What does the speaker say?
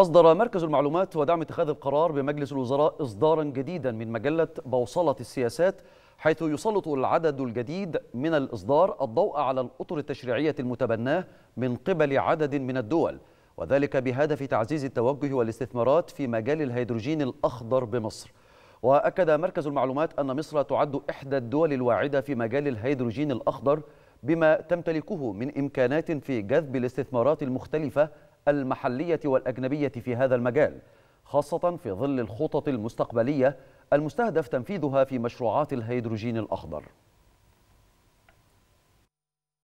أصدر مركز المعلومات ودعم اتخاذ القرار بمجلس الوزراء إصدارا جديدا من مجلة بوصلة السياسات حيث يسلط العدد الجديد من الإصدار الضوء على الأطر التشريعية المتبناه من قبل عدد من الدول وذلك بهدف تعزيز التوجه والاستثمارات في مجال الهيدروجين الأخضر بمصر وأكد مركز المعلومات أن مصر تعد إحدى الدول الواعدة في مجال الهيدروجين الأخضر بما تمتلكه من إمكانات في جذب الاستثمارات المختلفة المحلية والأجنبية في هذا المجال خاصة في ظل الخطط المستقبلية المستهدف تنفيذها في مشروعات الهيدروجين الأخضر